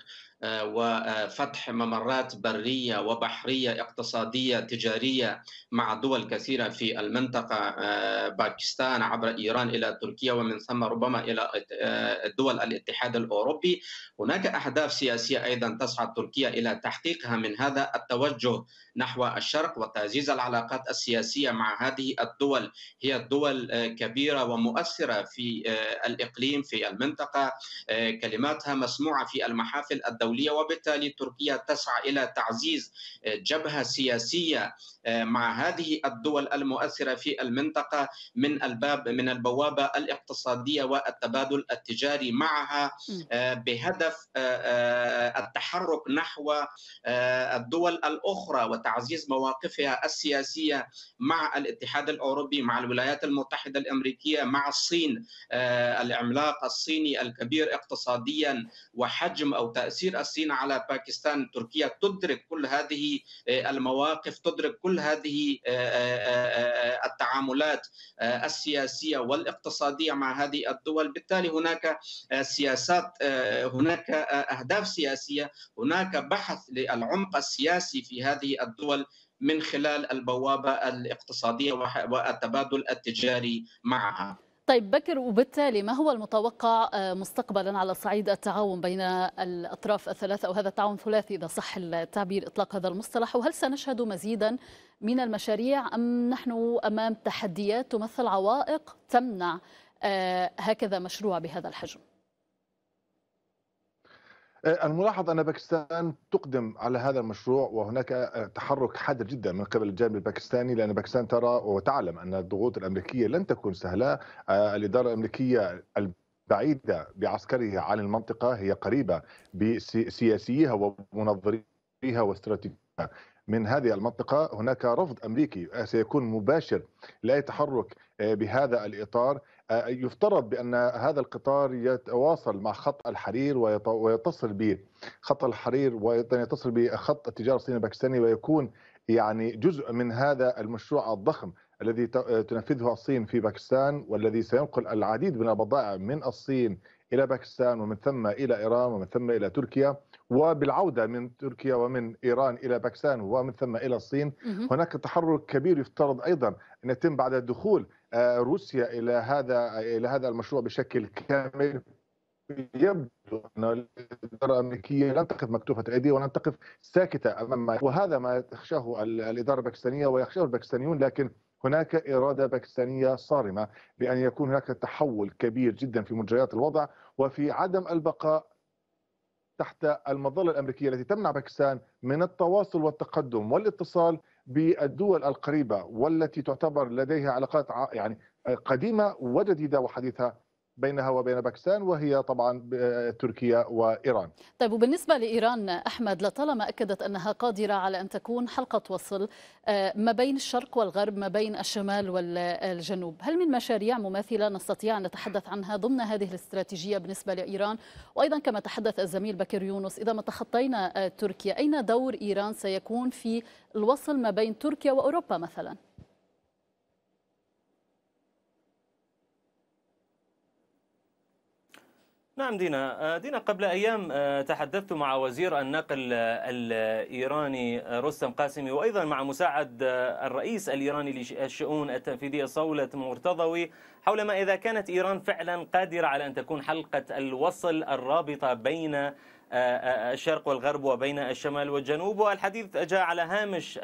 آه، وفتح ممرات بريه وبحريه اقتصاديه تجاريه مع دول كثيره في المنطقه باكستان عبر ايران الى تركيا ومن ثم ربما الى دول الاتحاد الاوروبي هناك اهداف سياسيه ايضا تسعى تركيا الى تحقيقها من هذا التوجه نحو الشرق وتعزيز العلاقات السياسية مع هذه الدول هي الدول آه، كبيرة ومؤثرة في آه، الإقليم في المنطقة آه، كلماتها مسموعة في المحافل الدولية وبالتالي تركيا تسعى إلى تعزيز جبهة سياسية مع هذه الدول المؤثرة في المنطقة من الباب من البوابة الاقتصادية والتبادل التجاري معها بهدف التحرك نحو الدول الأخرى وتعزيز مواقفها السياسيه مع الاتحاد الاوروبي مع الولايات المتحده الامريكيه مع الصين آه، العملاق الصيني الكبير اقتصاديا وحجم او تاثير الصين على باكستان تركيا تدرك كل هذه آه، المواقف تدرك كل هذه آه، التعاملات السياسيه والاقتصاديه مع هذه الدول بالتالي هناك سياسات هناك اهداف سياسيه هناك بحث للعمق السياسي في هذه الدول من خلال البوابه الاقتصاديه والتبادل التجاري معها. طيب بكر وبالتالي ما هو المتوقع آه، مستقبلا على صعيد التعاون بين الاطراف الثلاثه او هذا التعاون الثلاثي اذا صح التعبير اطلاق هذا المصطلح وهل سنشهد مزيدا من المشاريع ام نحن امام تحديات تمثل عوائق تمنع آه، هكذا مشروع بهذا الحجم؟ آه، الملاحظ ان باكستان تقدم على هذا المشروع وهناك آه، تحرك حاد جدا من قبل الجانب الباكستاني لان باكستان ترى وتعلم ان الضغوط الامريكيه لن تكون سهله آه، الاداره الامريكيه بعيده بعسكرها عن المنطقه هي قريبه بسياسيها ومنظريها واستراتيجيها من هذه المنطقه هناك رفض امريكي سيكون مباشر لاي تحرك بهذا الاطار يفترض بأن هذا القطار يتواصل مع خط الحرير ويتصل به خط الحرير ويتصل بخط التجارة الصيني الباكستاني ويكون يعني جزء من هذا المشروع الضخم الذي تنفذه الصين في باكستان والذي سينقل العديد من البضائع من الصين الى باكستان ومن ثم الى ايران ومن ثم الى تركيا وبالعوده من تركيا ومن ايران الى باكستان ومن ثم الى الصين هناك تحرك كبير يفترض ايضا ان يتم بعد الدخول روسيا الى هذا الى هذا المشروع بشكل كامل يبدو ان الاداره الامريكيه لن تقف مكتوفه الايدي ولن تقف ساكته امام ما وهذا ما تخشاه الاداره الباكستانيه ويخشاه الباكستانيون لكن هناك اراده باكستانيه صارمه بان يكون هناك تحول كبير جدا في مجريات الوضع وفي عدم البقاء تحت المظله الامريكيه التي تمنع باكستان من التواصل والتقدم والاتصال بالدول القريبة والتي تعتبر لديها علاقات يعني قديمة وجديدة وحديثة بينها وبين باكستان وهي طبعا تركيا وايران. طيب وبالنسبه لايران احمد لطالما اكدت انها قادره على ان تكون حلقه وصل آه، ما بين الشرق والغرب، ما بين الشمال والجنوب، هل من مشاريع مماثله نستطيع ان نتحدث عنها ضمن هذه الاستراتيجيه بالنسبه لايران؟ وايضا كما تحدث الزميل بكر يونس اذا ما تخطينا آه، تركيا، اين دور ايران سيكون في الوصل ما بين تركيا واوروبا مثلا؟ نعم دينا آه، دينا قبل أيام آه، تحدثت مع وزير النقل آه، الإيراني رستم قاسمي وأيضا مع مساعد الرئيس الإيراني للشؤون التنفيذية صولة مرتضوي حول ما إذا كانت إيران فعلا قادرة على أن تكون حلقة الوصل الرابطة بين الشرق والغرب وبين الشمال والجنوب والحديث جاء على هامش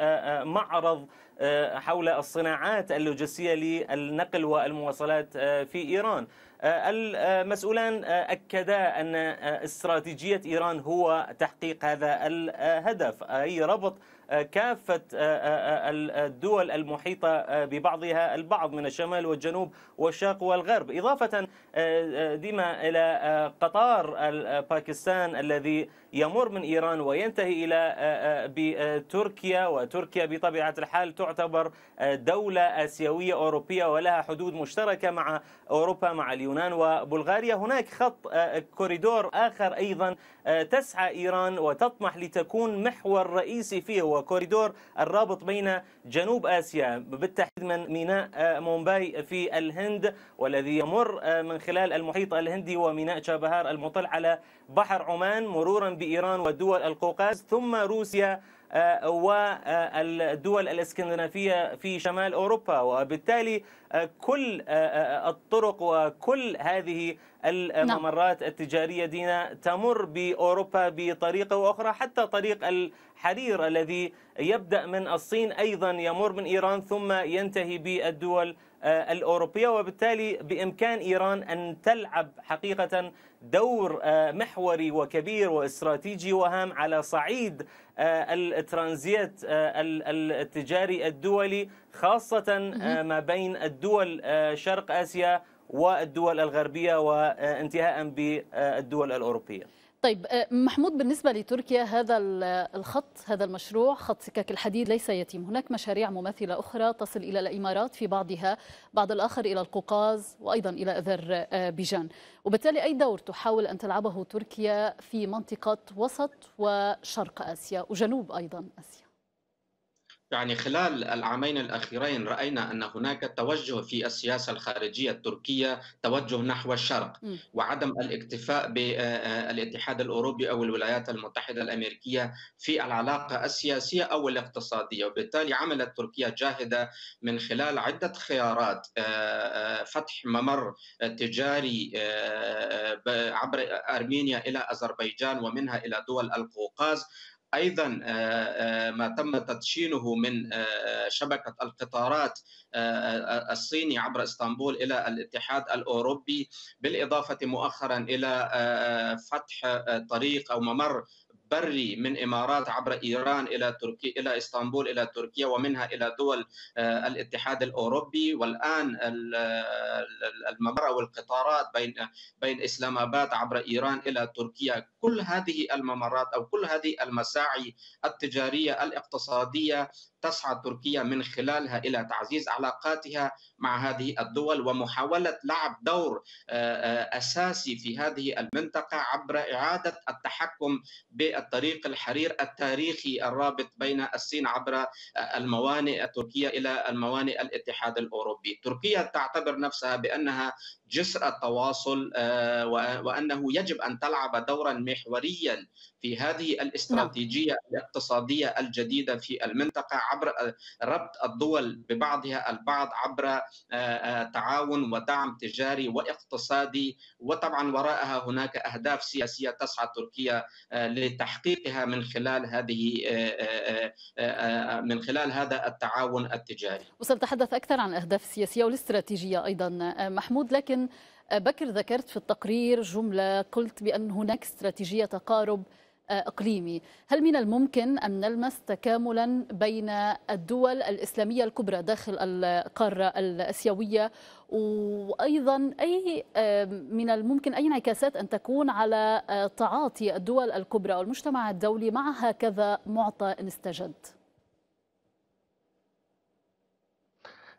معرض آه، حول الصناعات اللوجستية للنقل والمواصلات آه، في إيران آه، المسؤولان أكدا أن استراتيجية إيران هو تحقيق هذا الهدف أي ربط كافة الدول المحيطة ببعضها البعض من الشمال والجنوب والشرق والغرب إضافة ديما إلى قطار باكستان الذي يمر من إيران وينتهي إلى بتركيا وتركيا بطبيعة الحال تعتبر آه، دولة آسيوية أوروبية ولها حدود مشتركة مع أوروبا مع اليونان وبلغاريا هناك خط آه، كوريدور آخر أيضا آه، تسعى إيران وتطمح لتكون محور رئيسي فيه هو كوريدور الرابط بين جنوب آسيا بالتحديد من ميناء مومباي في الهند والذي يمر من خلال المحيط الهندي وميناء شابهار المطل على بحر عمان مرورا بإيران ودول القوقاز ثم روسيا آه، والدول الاسكندنافيه في شمال اوروبا وبالتالي آه، كل آه، الطرق وكل هذه الممرات نعم. التجاريه دينا تمر باوروبا بطريقه اخرى حتى طريق الحرير الذي يبدا من الصين ايضا يمر من ايران ثم ينتهي بالدول الأوروبية وبالتالي بإمكان إيران أن تلعب حقيقة دور آه، محوري وكبير واستراتيجي وهام على صعيد آه، الترانزيت آه، التجاري الدولي خاصة ما بين الدول شرق آسيا والدول الغربية وانتهاء بالدول الأوروبية طيب آه، محمود بالنسبة لتركيا هذا الخط هذا المشروع خط سكك الحديد ليس يتيم هناك مشاريع مماثلة أخرى تصل إلى الإمارات في بعضها بعض الآخر إلى القوقاز وأيضا إلى أذربيجان آه، وبالتالي أي دور تحاول أن تلعبه تركيا في منطقة وسط وشرق آسيا وجنوب أيضا آسيا يعني خلال العامين الأخيرين رأينا أن هناك توجه في السياسة الخارجية التركية توجه نحو الشرق وعدم الاكتفاء بالاتحاد آه، آه، الأوروبي أو الولايات المتحدة الأمريكية في العلاقة السياسية أو الاقتصادية وبالتالي عملت تركيا جاهدة من خلال عدة خيارات آه، فتح ممر تجاري عبر أرمينيا إلى أذربيجان ومنها إلى دول القوقاز ايضا آه، آه، ما تم تدشينه من آه، شبكه القطارات الصيني عبر اسطنبول الى الاتحاد الاوروبي بالاضافه مؤخرا الى فتح طريق او ممر بري من إمارات عبر إيران إلى تركيا إلى إسطنبول إلى تركيا ومنها إلى دول آه، الاتحاد الأوروبي والآن الممر او القطارات بين بين إسلام آباد عبر إيران إلى تركيا كل هذه الممرات أو كل هذه المساعي التجارية الاقتصادية تسعى تركيا من خلالها الى تعزيز علاقاتها مع هذه الدول ومحاوله لعب دور آه، آه، اساسي في هذه المنطقه عبر اعاده التحكم بالطريق الحرير التاريخي الرابط بين الصين عبر آه، الموانئ التركيه الى الموانئ الاتحاد الاوروبي. تركيا تعتبر نفسها بانها جسر التواصل وانه يجب ان تلعب دورا محوريا في هذه نعم. الاستراتيجيه الاقتصاديه الجديده في المنطقه عبر ربط الدول ببعضها البعض عبر آه، آه، تعاون ودعم تجاري واقتصادي وطبعا وراءها هناك اهداف سياسيه تسعى تركيا آه، لتحقيقها من خلال هذه من خلال هذا التعاون التجاري. وسنتحدث اكثر عن الاهداف السياسيه والاستراتيجيه ايضا محمود لكن بكر ذكرت في التقرير جمله قلت بان هناك استراتيجيه تقارب إقليمي هل من الممكن أن نلمس تكاملا بين الدول الإسلامية الكبرى داخل القارة الأسيوية وأيضا أي من الممكن أي انعكاسات أن تكون على آه، تعاطي الدول الكبرى والمجتمع الدولي مع هكذا معطى إن استجد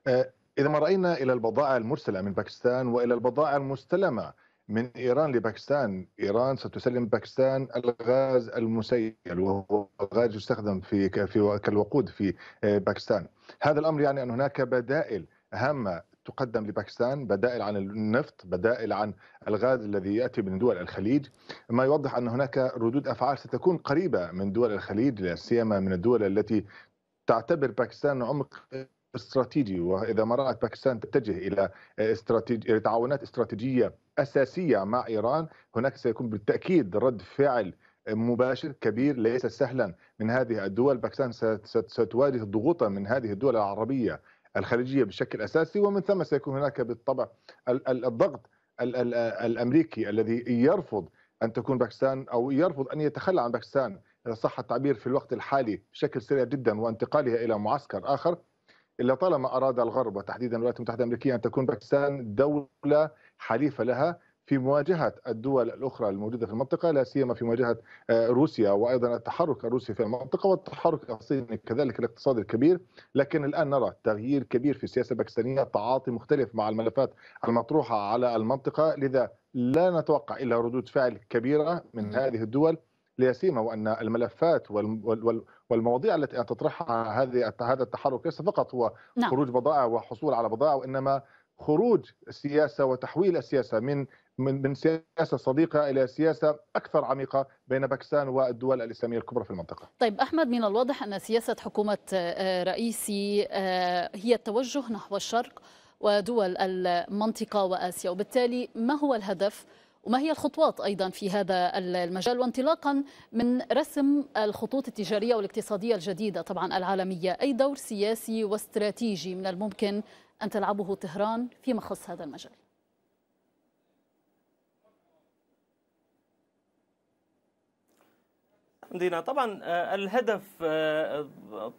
آه، إذا ما رأينا إلى البضائع المرسلة من باكستان وإلى البضائع المستلمة من ايران لباكستان، ايران ستسلم باكستان الغاز المسيل وهو غاز يستخدم في في كالوقود في آه، باكستان. هذا الامر يعني ان هناك بدائل هامه تقدم لباكستان بدائل عن النفط بدائل عن الغاز الذي ياتي من دول الخليج ما يوضح ان هناك ردود افعال ستكون قريبه من دول الخليج لا سيما من الدول التي تعتبر باكستان عمق استراتيجي واذا ما رات باكستان تتجه الى استراتيجي تعاونات استراتيجيه اساسيه مع ايران هناك سيكون بالتاكيد رد فعل مباشر كبير ليس سهلا من هذه الدول باكستان ستواجه ضغوطا من هذه الدول العربيه الخليجيه بشكل اساسي ومن ثم سيكون هناك بالطبع الضغط الامريكي الذي يرفض ان تكون باكستان او يرفض ان يتخلى عن باكستان صح التعبير في الوقت الحالي بشكل سريع جدا وانتقالها الى معسكر اخر الا طالما أراد الغرب وتحديدا الولايات المتحدة الأمريكية أن تكون باكستان دولة حليفة لها في مواجهة الدول الأخرى الموجودة في المنطقة لا سيما في مواجهة آه، روسيا وأيضا التحرك الروسي في المنطقة والتحرك الصيني كذلك الاقتصاد الكبير لكن الآن نرى تغيير كبير في السياسة الباكستانية تعاطي مختلف مع الملفات المطروحة على المنطقة لذا لا نتوقع إلا ردود فعل كبيرة من هذه الدول لياسيما وان الملفات والمواضيع التي تطرحها هذه هذا التحرك ليس فقط هو نعم. خروج بضائع وحصول على بضائع وانما خروج السياسه وتحويل السياسه من من من سياسه صديقه الى سياسه اكثر عميقه بين باكستان والدول الاسلاميه الكبرى في المنطقه. طيب احمد من الواضح ان سياسه حكومه آه، رئيسي آه، هي التوجه نحو الشرق ودول المنطقه واسيا وبالتالي ما هو الهدف وما هي الخطوات أيضا في هذا المجال وانطلاقا من رسم الخطوط التجارية والاقتصادية الجديدة طبعا العالمية أي دور سياسي واستراتيجي من الممكن أن تلعبه طهران فيما يخص هذا المجال دينا طبعا آه، الهدف آه،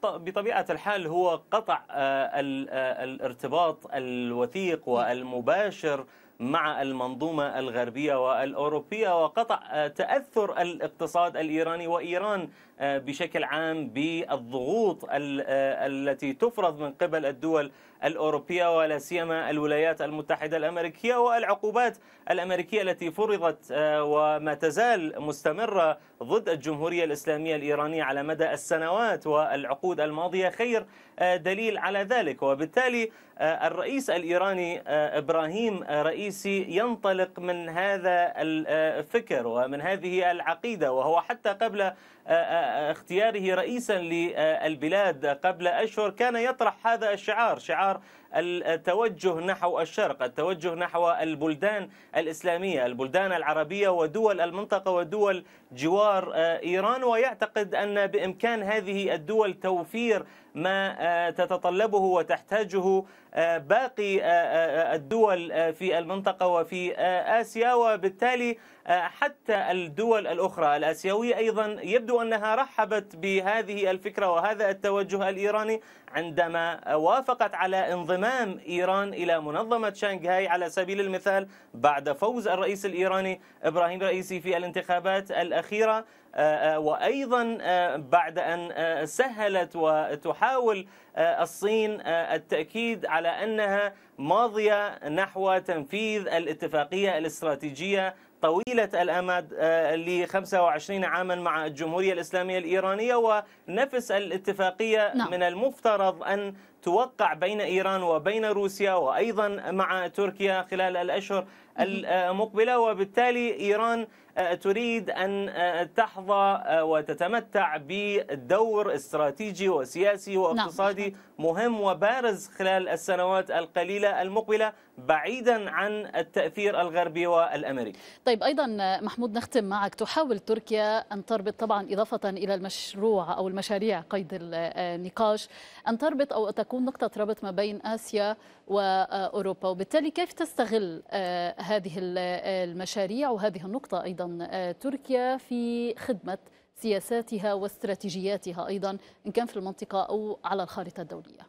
بطبيعة الحال هو قطع آه، الارتباط الوثيق والمباشر مع المنظومة الغربية والأوروبية وقطع تأثر الاقتصاد الإيراني وإيران آه، بشكل عام بالضغوط آه، التي تفرض من قبل الدول الأوروبية ولا سيما الولايات المتحدة الأمريكية والعقوبات الأمريكية التي فرضت آه، وما تزال مستمرة ضد الجمهورية الإسلامية الإيرانية على مدى السنوات والعقود الماضية خير دليل على ذلك وبالتالي آه، الرئيس الإيراني آه، إبراهيم آه، رئيسي ينطلق من هذا الفكر ومن هذه العقيدة وهو حتى قبل آه، آه، آه، اختياره رئيسا للبلاد قبل أشهر كان يطرح هذا الشعار شعار التوجه نحو الشرق التوجه نحو البلدان الإسلامية البلدان العربية ودول المنطقة ودول جوار إيران ويعتقد أن بإمكان هذه الدول توفير ما تتطلبه وتحتاجه باقي الدول في المنطقة وفي آسيا وبالتالي آه، حتى الدول الأخرى الآسيوية أيضا يبدو أنها رحبت بهذه الفكرة وهذا التوجه الإيراني عندما وافقت على انضمام إيران إلى منظمة شانغهاي على سبيل المثال بعد فوز الرئيس الإيراني إبراهيم رئيسي في الانتخابات الأخيرة آه، آه، وايضا بعد ان سهلت وتحاول الصين التاكيد على انها ماضيه نحو تنفيذ الاتفاقيه الاستراتيجيه طويلة الأمد آه، ل 25 عاما مع الجمهورية الإسلامية الإيرانية ونفس الاتفاقية نعم. من المفترض أن توقع بين إيران وبين روسيا وأيضا مع تركيا خلال الأشهر المقبلة وبالتالي إيران أه، تريد أن أه، تحظى أه، وتتمتع بدور استراتيجي وسياسي نعم، واقتصادي مهم وبارز خلال السنوات القليلة المقبلة بعيدا عن التأثير الغربي والأمريكي طيب أيضا محمود نختم معك تحاول تركيا أن تربط طبعا إضافة إلى المشروع أو المشاريع قيد النقاش أن تربط أو تكون نقطة ربط ما بين آسيا وأوروبا وبالتالي كيف تستغل هذه المشاريع وهذه النقطة أيضا آه، تركيا في خدمه سياساتها واستراتيجياتها ايضا ان كان في المنطقه او على الخارطه الدوليه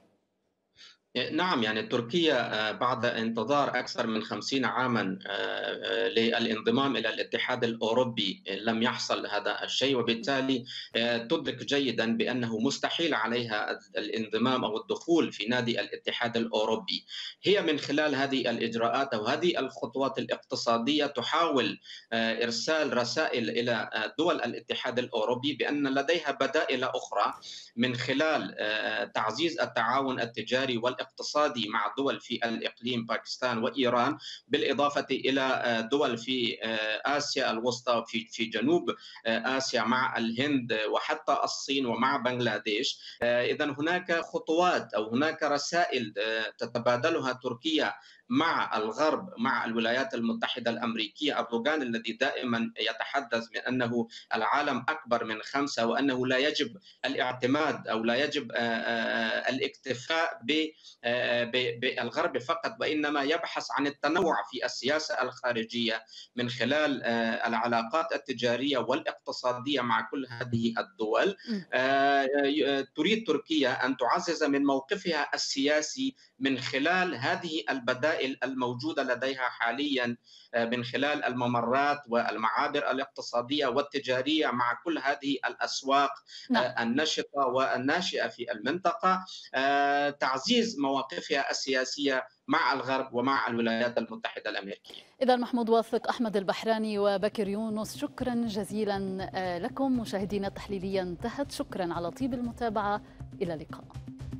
إيه، نعم يعني تركيا آه، بعد انتظار أكثر من خمسين عاما آه، آه، للانضمام إلى الاتحاد الأوروبي إيه، لم يحصل هذا الشيء وبالتالي تدرك جيدا بأنه مستحيل عليها الانضمام أو الدخول في نادي الاتحاد الأوروبي هي من خلال هذه الإجراءات أو هذه الخطوات الاقتصادية تحاول إرسال رسائل إلى دول الاتحاد الأوروبي بأن لديها بدائل أخرى من خلال تعزيز التعاون التجاري وال اقتصادي مع دول في الإقليم باكستان وإيران بالإضافة إلى آه، دول في آه، آسيا الوسطى في في جنوب آه، آسيا مع الهند وحتى الصين ومع بنغلاديش إذا هناك خطوات أو هناك رسائل تتبادلها تركيا مع الغرب مع الولايات المتحدة الأمريكية أردوغان الذي دائما يتحدث من أنه العالم أكبر من خمسة وأنه لا يجب الاعتماد أو لا يجب آه، آه، آه، الاكتفاء بالغرب فقط وإنما يبحث عن التنوع في السياسة الخارجية من خلال العلاقات التجارية والاقتصادية مع كل هذه الدول تريد تركيا أن تعزز من موقفها السياسي من خلال هذه البدائل الوسائل الموجودة لديها حاليا آه، من خلال الممرات والمعابر الاقتصادية والتجارية مع كل هذه الأسواق آه، نعم. النشطة والناشئة في المنطقة آه، تعزيز مواقفها السياسية مع الغرب ومع الولايات المتحدة الأمريكية إذا محمود واثق أحمد البحراني وبكر يونس شكرا جزيلا لكم مشاهدينا التحليلية انتهت شكرا على طيب المتابعة إلى اللقاء